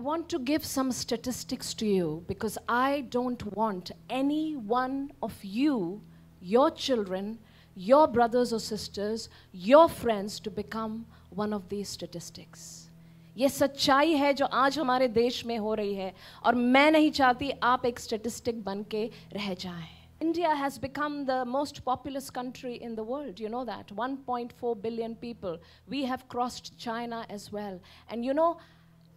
I want to give some statistics to you because I don't want any one of you, your children, your brothers or sisters, your friends to become one of these statistics. ये सच्चाई है जो आज हमारे देश में हो रही है और मैं नहीं चाहती आप एक स्टेटिस्टिक बन के रह जाएं। India has become the most populous country in the world. You know that. 1.4 billion people. We have crossed China as well. And you know,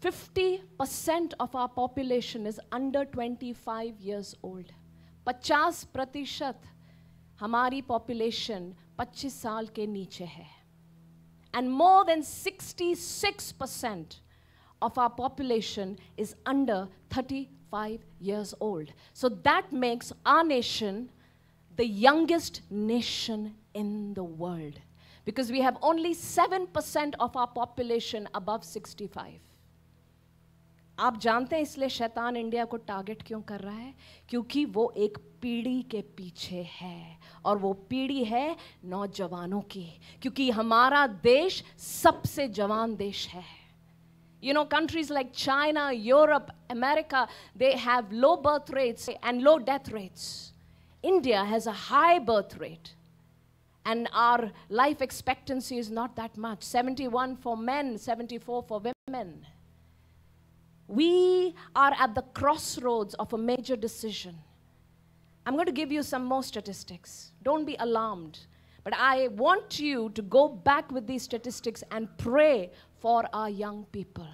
50% of our population is under 25 years old. 50 प्रतिशत hamari population 25 साल के नीचे है and more 66 percent of our population is under 35 years old. So that makes our nation the youngest nation in the world because we have only 7% of our population above 65. आप जानते हैं इसलिए शैतान India को टारगेट क्यों कर रहा है क्योंकि वो एक पीढ़ी के पीछे है और वो पीढ़ी है नौजवानों की क्योंकि हमारा देश सबसे जवान देश है you know countries like China Europe America they have low birth rates and low death rates India has a high birth rate and our life expectancy is not that much seventy one for men seventy four for women We are at the crossroads of a major decision. I'm going to give you some more statistics. Don't be alarmed. But I want you to go back with these statistics and pray for our young people.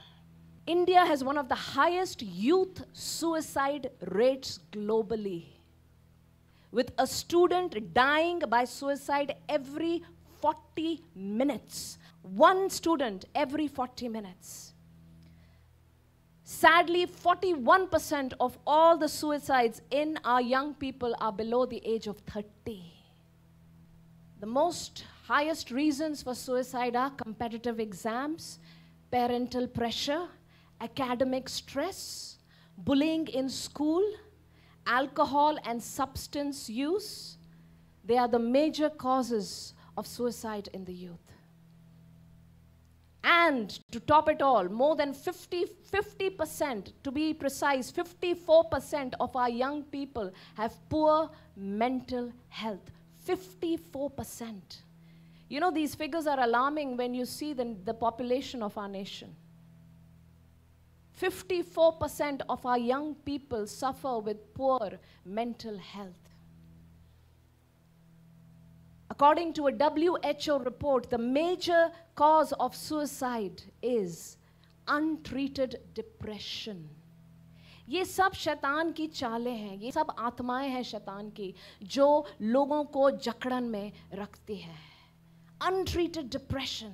India has one of the highest youth suicide rates globally, with a student dying by suicide every 40 minutes. One student every 40 minutes. Sadly, 41% of all the suicides in our young people are below the age of 30. The most highest reasons for suicide are competitive exams, parental pressure, academic stress, bullying in school, alcohol and substance use. They are the major causes of suicide in the youth. And to top it all, more than 50, 50%, to be precise, 54% of our young people have poor mental health. 54%. You know, these figures are alarming when you see the, the population of our nation. 54% of our young people suffer with poor mental health. According to a WHO report, the major cause of suicide is untreated depression. ये सब शैतान की चालें हैं ये सब आत्माएं हैं शैतान की जो लोगों को जकड़न में रखती है untreated depression.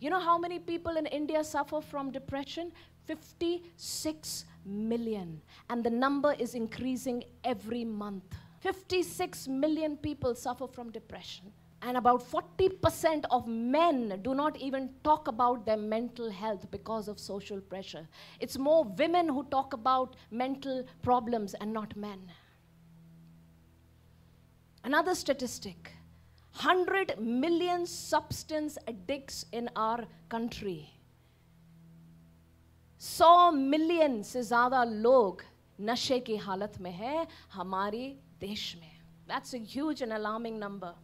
You know how many people in India suffer from depression? 56 million. And the number is increasing every month. 56 million people suffer from depression, and about 40% of men do not even talk about their mental health because of social pressure. It's more women who talk about mental problems and not men. Another statistic 100 million substance addicts in our country. 100 million से ज़्यादा लोग नशे की हालत में हैं हमारी that's a huge and alarming number.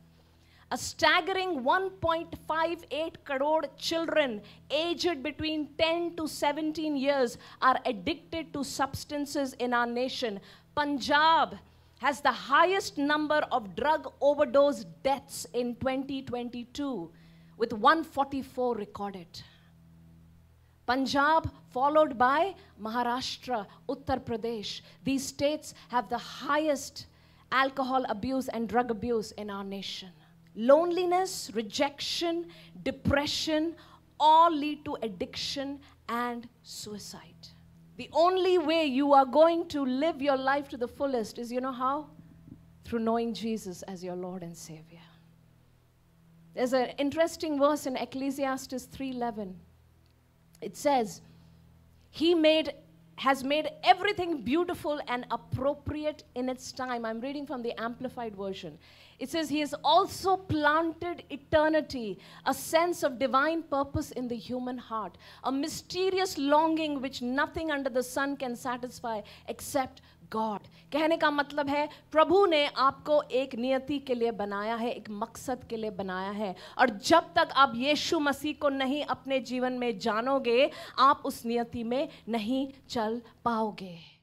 a staggering 1.58 crore children aged between 10 to 17 years are addicted to substances in our nation. Punjab has the highest number of drug overdose deaths in 2022, with 144 recorded. Punjab, followed by Maharashtra, Uttar Pradesh. These states have the highest alcohol abuse and drug abuse in our nation. Loneliness, rejection, depression all lead to addiction and suicide. The only way you are going to live your life to the fullest is, you know how? Through knowing Jesus as your Lord and Savior. There's an interesting verse in Ecclesiastes 3:11. It says, "He made has made everything beautiful and appropriate in its time. I'm reading from the Amplified Version. It says, He has also planted eternity, a sense of divine purpose in the human heart, a mysterious longing which nothing under the sun can satisfy except God कहने का मतलब है प्रभु ने आपको एक नियति के लिए बनाया है एक मकसद के लिए बनाया है और जब तक आप यीशु मसीह को नहीं अपने जीवन में जानोगे आप उस नियति में नहीं चल पाओगे